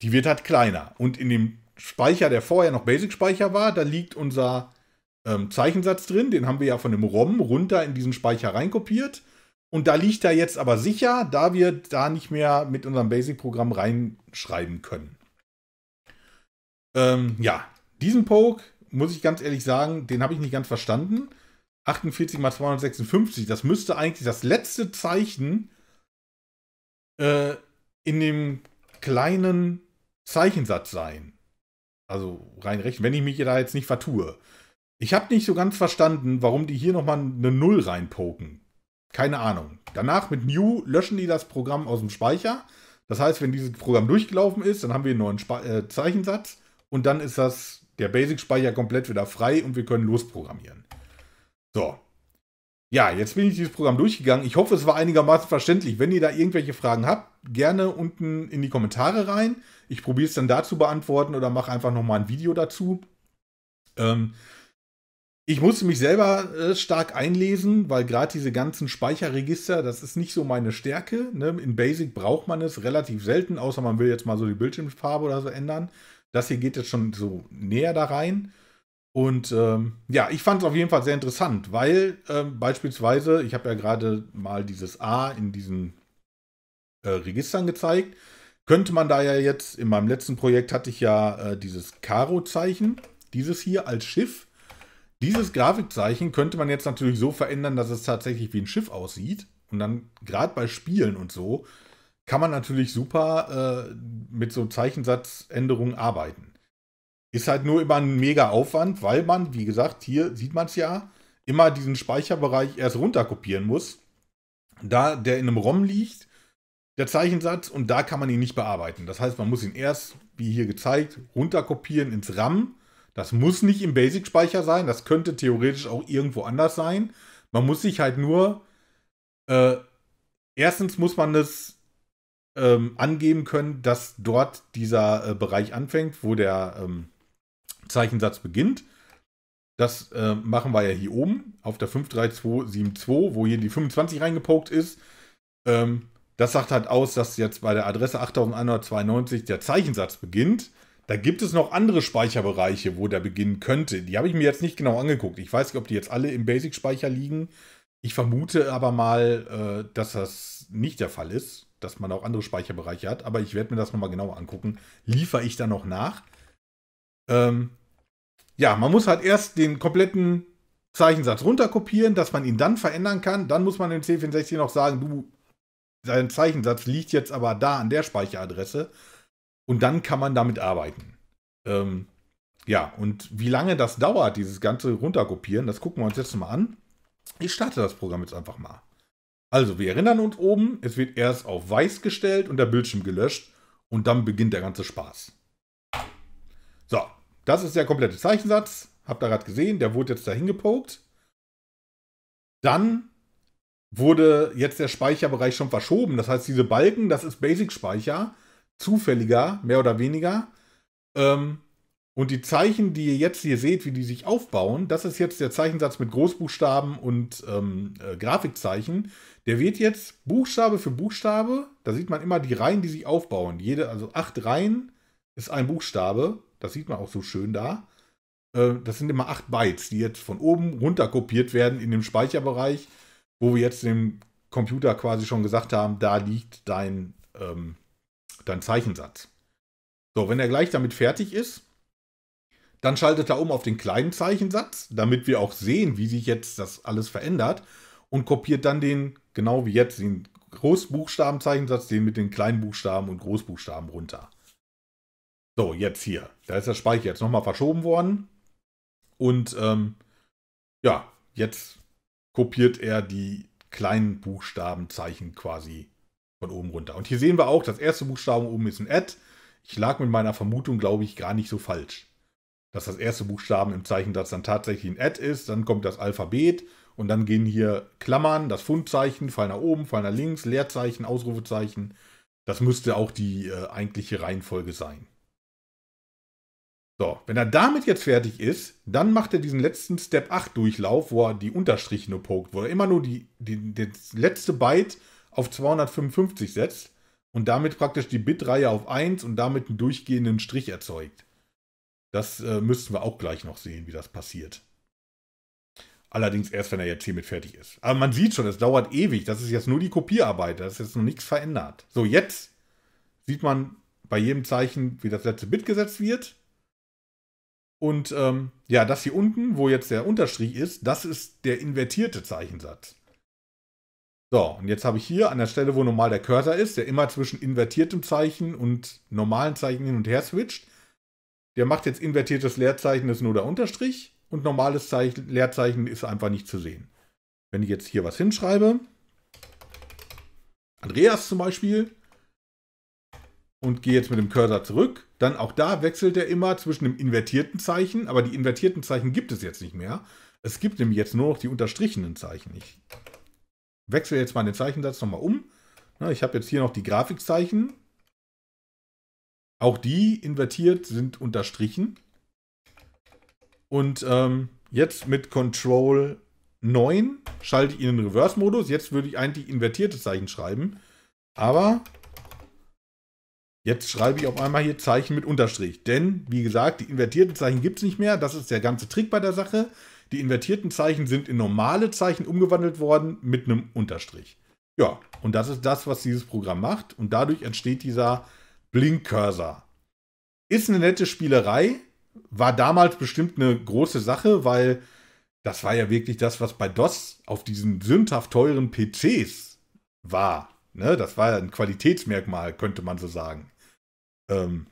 Die wird halt kleiner. Und in dem Speicher, der vorher noch Basic-Speicher war, da liegt unser ähm, Zeichensatz drin. Den haben wir ja von dem ROM runter in diesen Speicher reinkopiert. Und da liegt er jetzt aber sicher, da wir da nicht mehr mit unserem Basic-Programm reinschreiben können. Ähm, ja, diesen Poke, muss ich ganz ehrlich sagen, den habe ich nicht ganz verstanden. 48 mal 256, das müsste eigentlich das letzte Zeichen äh, in dem kleinen Zeichensatz sein. Also rein recht, wenn ich mich da jetzt nicht vertue. Ich habe nicht so ganz verstanden, warum die hier nochmal eine Null reinpoken. Keine Ahnung. Danach mit New löschen die das Programm aus dem Speicher. Das heißt, wenn dieses Programm durchgelaufen ist, dann haben wir einen neuen Spe äh, Zeichensatz und dann ist das der Basic-Speicher komplett wieder frei und wir können losprogrammieren. So. Ja, jetzt bin ich dieses Programm durchgegangen. Ich hoffe, es war einigermaßen verständlich. Wenn ihr da irgendwelche Fragen habt, gerne unten in die Kommentare rein. Ich probiere es dann dazu beantworten oder mache einfach nochmal ein Video dazu. Ähm, ich musste mich selber äh, stark einlesen, weil gerade diese ganzen Speicherregister, das ist nicht so meine Stärke. Ne? In Basic braucht man es relativ selten, außer man will jetzt mal so die Bildschirmfarbe oder so ändern. Das hier geht jetzt schon so näher da rein. Und ähm, ja, ich fand es auf jeden Fall sehr interessant, weil ähm, beispielsweise, ich habe ja gerade mal dieses A in diesen äh, Registern gezeigt, könnte man da ja jetzt, in meinem letzten Projekt hatte ich ja äh, dieses Karo-Zeichen, dieses hier als Schiff. Dieses Grafikzeichen könnte man jetzt natürlich so verändern, dass es tatsächlich wie ein Schiff aussieht. Und dann gerade bei Spielen und so kann man natürlich super äh, mit so Zeichensatzänderungen arbeiten. Ist halt nur immer ein mega Aufwand, weil man, wie gesagt, hier sieht man es ja, immer diesen Speicherbereich erst runterkopieren muss, da der in einem ROM liegt, der Zeichensatz, und da kann man ihn nicht bearbeiten. Das heißt, man muss ihn erst, wie hier gezeigt, runterkopieren ins RAM. Das muss nicht im Basic-Speicher sein, das könnte theoretisch auch irgendwo anders sein. Man muss sich halt nur, äh, erstens muss man das ähm, angeben können, dass dort dieser äh, Bereich anfängt, wo der ähm, Zeichensatz beginnt. Das äh, machen wir ja hier oben auf der 53272, wo hier die 25 reingepokt ist. Ähm, das sagt halt aus, dass jetzt bei der Adresse 8192 der Zeichensatz beginnt. Da gibt es noch andere Speicherbereiche, wo der beginnen könnte. Die habe ich mir jetzt nicht genau angeguckt. Ich weiß nicht, ob die jetzt alle im Basic-Speicher liegen. Ich vermute aber mal, äh, dass das nicht der Fall ist dass man auch andere Speicherbereiche hat. Aber ich werde mir das nochmal genauer angucken. Liefere ich da noch nach? Ähm, ja, man muss halt erst den kompletten Zeichensatz runterkopieren, dass man ihn dann verändern kann. Dann muss man dem C64 noch sagen, du, dein Zeichensatz liegt jetzt aber da an der Speicheradresse. Und dann kann man damit arbeiten. Ähm, ja, und wie lange das dauert, dieses ganze runterkopieren, das gucken wir uns jetzt mal an. Ich starte das Programm jetzt einfach mal. Also, wir erinnern uns oben, es wird erst auf weiß gestellt und der Bildschirm gelöscht und dann beginnt der ganze Spaß. So, das ist der komplette Zeichensatz. Habt ihr gerade gesehen, der wurde jetzt dahin gepokt. Dann wurde jetzt der Speicherbereich schon verschoben. Das heißt, diese Balken, das ist Basic-Speicher, zufälliger, mehr oder weniger. Ähm, und die Zeichen, die ihr jetzt hier seht, wie die sich aufbauen, das ist jetzt der Zeichensatz mit Großbuchstaben und ähm, äh, Grafikzeichen. Der wird jetzt Buchstabe für Buchstabe, da sieht man immer die Reihen, die sich aufbauen. Jede, also acht Reihen ist ein Buchstabe, das sieht man auch so schön da. Äh, das sind immer acht Bytes, die jetzt von oben runter kopiert werden in dem Speicherbereich, wo wir jetzt dem Computer quasi schon gesagt haben, da liegt dein, ähm, dein Zeichensatz. So, wenn er gleich damit fertig ist, dann schaltet er um auf den kleinen Zeichensatz, damit wir auch sehen, wie sich jetzt das alles verändert. Und kopiert dann den, genau wie jetzt, den Großbuchstabenzeichensatz, den mit den kleinen Buchstaben und Großbuchstaben runter. So, jetzt hier. Da ist der Speicher jetzt nochmal verschoben worden. Und ähm, ja, jetzt kopiert er die kleinen Buchstabenzeichen quasi von oben runter. Und hier sehen wir auch, das erste Buchstaben oben ist ein Add. Ich lag mit meiner Vermutung, glaube ich, gar nicht so falsch dass das erste Buchstaben im Zeichensatz dann tatsächlich ein Add ist, dann kommt das Alphabet und dann gehen hier Klammern, das Fundzeichen, Fall nach oben, Fall nach links, Leerzeichen, Ausrufezeichen. Das müsste auch die äh, eigentliche Reihenfolge sein. So, wenn er damit jetzt fertig ist, dann macht er diesen letzten Step 8 Durchlauf, wo er die Unterstriche nur pokt, wo er immer nur die, die, das letzte Byte auf 255 setzt und damit praktisch die Bitreihe auf 1 und damit einen durchgehenden Strich erzeugt. Das äh, müssten wir auch gleich noch sehen, wie das passiert. Allerdings erst, wenn er jetzt hiermit fertig ist. Aber man sieht schon, es dauert ewig. Das ist jetzt nur die Kopierarbeit. Das ist jetzt noch nichts verändert. So, jetzt sieht man bei jedem Zeichen, wie das letzte Bit gesetzt wird. Und ähm, ja, das hier unten, wo jetzt der Unterstrich ist, das ist der invertierte Zeichensatz. So, und jetzt habe ich hier an der Stelle, wo normal der Cursor ist, der immer zwischen invertiertem Zeichen und normalen Zeichen hin und her switcht, der macht jetzt invertiertes Leerzeichen, ist nur der Unterstrich und normales Zeichen, Leerzeichen ist einfach nicht zu sehen. Wenn ich jetzt hier was hinschreibe, Andreas zum Beispiel, und gehe jetzt mit dem Cursor zurück, dann auch da wechselt er immer zwischen dem invertierten Zeichen, aber die invertierten Zeichen gibt es jetzt nicht mehr. Es gibt nämlich jetzt nur noch die unterstrichenen Zeichen. Ich wechsle jetzt mal den Zeichensatz nochmal um. Ich habe jetzt hier noch die Grafikzeichen, auch die invertiert sind unterstrichen. Und ähm, jetzt mit Control 9 schalte ich in den Reverse-Modus. Jetzt würde ich eigentlich invertierte Zeichen schreiben. Aber jetzt schreibe ich auf einmal hier Zeichen mit Unterstrich. Denn, wie gesagt, die invertierten Zeichen gibt es nicht mehr. Das ist der ganze Trick bei der Sache. Die invertierten Zeichen sind in normale Zeichen umgewandelt worden mit einem Unterstrich. Ja, und das ist das, was dieses Programm macht. Und dadurch entsteht dieser Blinkcursor. Ist eine nette Spielerei, war damals bestimmt eine große Sache, weil das war ja wirklich das, was bei DOS auf diesen sündhaft teuren PCs war. Ne? Das war ja ein Qualitätsmerkmal, könnte man so sagen. Ähm,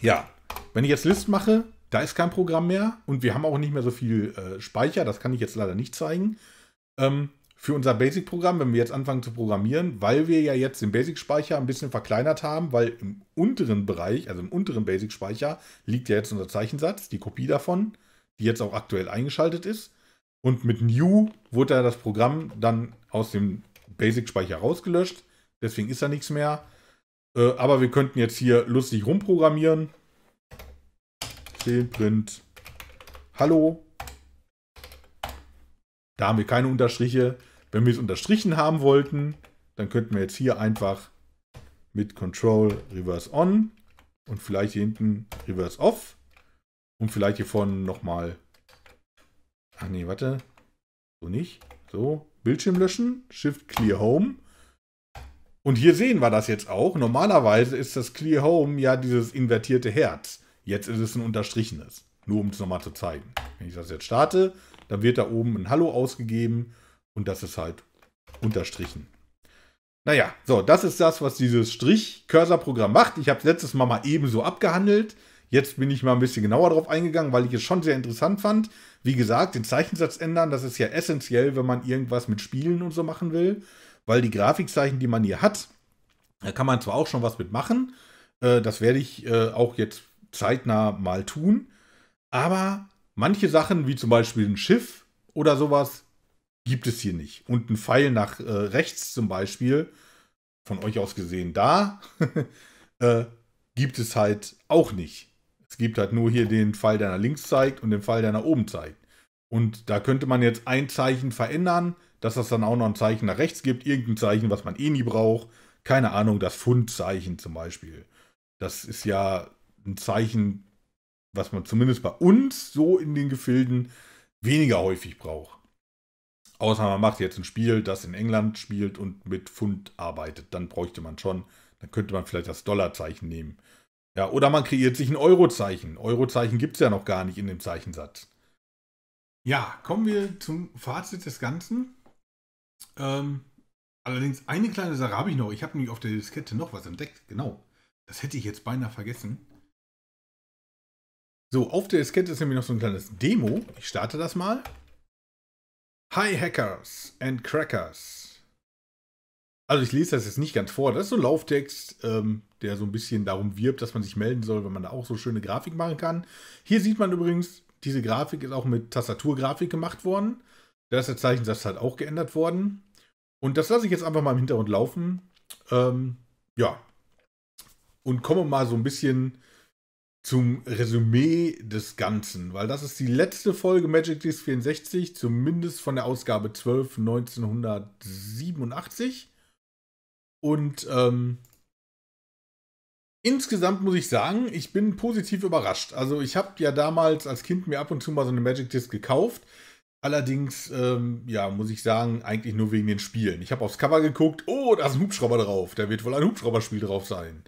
ja, wenn ich jetzt List mache, da ist kein Programm mehr und wir haben auch nicht mehr so viel äh, Speicher, das kann ich jetzt leider nicht zeigen. Ähm, für unser Basic-Programm, wenn wir jetzt anfangen zu programmieren, weil wir ja jetzt den Basic-Speicher ein bisschen verkleinert haben, weil im unteren Bereich, also im unteren Basic-Speicher, liegt ja jetzt unser Zeichensatz, die Kopie davon, die jetzt auch aktuell eingeschaltet ist. Und mit New wurde ja das Programm dann aus dem Basic-Speicher rausgelöscht. Deswegen ist da nichts mehr. Äh, aber wir könnten jetzt hier lustig rumprogrammieren. C print Hallo. Da haben wir keine Unterstriche. Wenn wir es unterstrichen haben wollten, dann könnten wir jetzt hier einfach mit Control Reverse On und vielleicht hier hinten Reverse Off und vielleicht hier vorne nochmal, ach nee, warte, so nicht, so, Bildschirm löschen, Shift Clear Home und hier sehen wir das jetzt auch. Normalerweise ist das Clear Home ja dieses invertierte Herz. Jetzt ist es ein unterstrichenes. Nur um es nochmal zu zeigen. Wenn ich das jetzt starte, dann wird da oben ein Hallo ausgegeben und das ist halt unterstrichen. Naja, so, das ist das, was dieses Strich-Cursor-Programm macht. Ich habe es letztes Mal mal ebenso abgehandelt. Jetzt bin ich mal ein bisschen genauer darauf eingegangen, weil ich es schon sehr interessant fand. Wie gesagt, den Zeichensatz ändern, das ist ja essentiell, wenn man irgendwas mit Spielen und so machen will, weil die Grafikzeichen, die man hier hat, da kann man zwar auch schon was mitmachen. äh, das werde ich äh, auch jetzt zeitnah mal tun, aber manche Sachen, wie zum Beispiel ein Schiff oder sowas, gibt es hier nicht. Und ein Pfeil nach äh, rechts zum Beispiel, von euch aus gesehen da, äh, gibt es halt auch nicht. Es gibt halt nur hier den Pfeil, der nach links zeigt und den Pfeil, der nach oben zeigt. Und da könnte man jetzt ein Zeichen verändern, dass das dann auch noch ein Zeichen nach rechts gibt, irgendein Zeichen, was man eh nie braucht. Keine Ahnung, das Fundzeichen zum Beispiel. Das ist ja ein Zeichen, was man zumindest bei uns so in den Gefilden weniger häufig braucht. Außer man macht jetzt ein Spiel, das in England spielt und mit Pfund arbeitet. Dann bräuchte man schon, dann könnte man vielleicht das Dollarzeichen nehmen. Ja, oder man kreiert sich ein Eurozeichen. Eurozeichen gibt es ja noch gar nicht in dem Zeichensatz. Ja, kommen wir zum Fazit des Ganzen. Ähm, allerdings eine kleine Sache habe ich noch. Ich habe nämlich auf der Diskette noch was entdeckt. Genau. Das hätte ich jetzt beinahe vergessen. So, auf der Diskette ist nämlich noch so ein kleines Demo. Ich starte das mal. Hi Hackers and Crackers. Also ich lese das jetzt nicht ganz vor. Das ist so ein Lauftext, ähm, der so ein bisschen darum wirbt, dass man sich melden soll, wenn man da auch so schöne Grafik machen kann. Hier sieht man übrigens, diese Grafik ist auch mit Tastaturgrafik gemacht worden. Da ist der Zeichensatz halt auch geändert worden. Und das lasse ich jetzt einfach mal im Hintergrund laufen. Ähm, ja. Und komme mal so ein bisschen zum Resümee des Ganzen, weil das ist die letzte Folge Magic Disc 64, zumindest von der Ausgabe 12 1987. Und ähm, insgesamt muss ich sagen, ich bin positiv überrascht. Also ich habe ja damals als Kind mir ab und zu mal so eine Magic Disc gekauft. Allerdings, ähm, ja, muss ich sagen, eigentlich nur wegen den Spielen. Ich habe aufs Cover geguckt, oh, da ist ein Hubschrauber drauf. Da wird wohl ein Hubschrauberspiel drauf sein.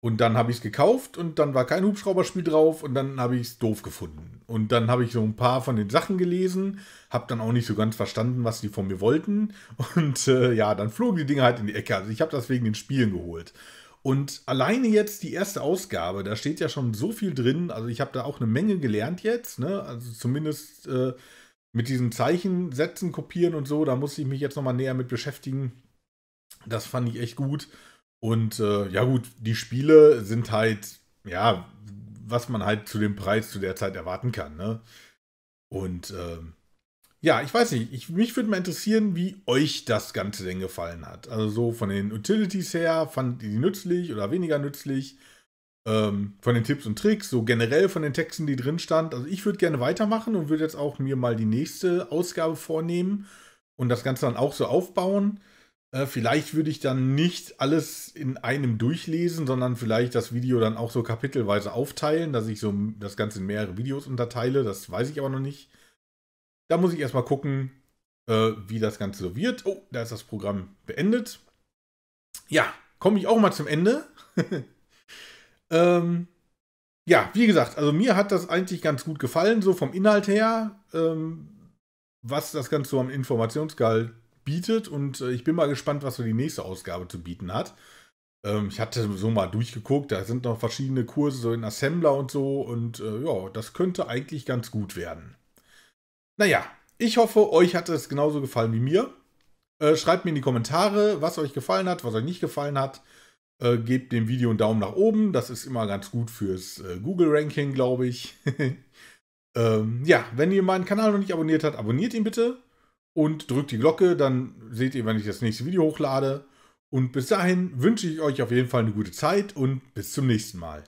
Und dann habe ich es gekauft und dann war kein Hubschrauberspiel drauf und dann habe ich es doof gefunden. Und dann habe ich so ein paar von den Sachen gelesen, habe dann auch nicht so ganz verstanden, was die von mir wollten. Und äh, ja, dann flogen die Dinge halt in die Ecke. Also ich habe das wegen den Spielen geholt. Und alleine jetzt die erste Ausgabe, da steht ja schon so viel drin. Also ich habe da auch eine Menge gelernt jetzt. Ne? Also zumindest äh, mit diesen Zeichen setzen, kopieren und so. Da muss ich mich jetzt nochmal näher mit beschäftigen. Das fand ich echt gut. Und äh, ja gut, die Spiele sind halt, ja, was man halt zu dem Preis zu der Zeit erwarten kann. Ne? Und äh, ja, ich weiß nicht, ich, mich würde mal interessieren, wie euch das Ganze denn gefallen hat. Also so von den Utilities her, fand ihr die nützlich oder weniger nützlich? Ähm, von den Tipps und Tricks, so generell von den Texten, die drin stand. Also ich würde gerne weitermachen und würde jetzt auch mir mal die nächste Ausgabe vornehmen und das Ganze dann auch so aufbauen. Äh, vielleicht würde ich dann nicht alles in einem durchlesen, sondern vielleicht das Video dann auch so kapitelweise aufteilen, dass ich so das Ganze in mehrere Videos unterteile. Das weiß ich aber noch nicht. Da muss ich erstmal gucken, äh, wie das Ganze so wird. Oh, da ist das Programm beendet. Ja, komme ich auch mal zum Ende. ähm, ja, wie gesagt, also mir hat das eigentlich ganz gut gefallen, so vom Inhalt her, ähm, was das Ganze so am Informationsgehalt bietet und äh, ich bin mal gespannt, was so die nächste Ausgabe zu bieten hat. Ähm, ich hatte so mal durchgeguckt, da sind noch verschiedene Kurse so in Assembler und so und äh, ja, das könnte eigentlich ganz gut werden. Naja, ich hoffe, euch hat es genauso gefallen wie mir. Äh, schreibt mir in die Kommentare, was euch gefallen hat, was euch nicht gefallen hat. Äh, gebt dem Video einen Daumen nach oben. Das ist immer ganz gut fürs äh, Google-Ranking, glaube ich. ähm, ja, wenn ihr meinen Kanal noch nicht abonniert habt, abonniert ihn bitte und drückt die Glocke, dann seht ihr, wenn ich das nächste Video hochlade. Und bis dahin wünsche ich euch auf jeden Fall eine gute Zeit und bis zum nächsten Mal.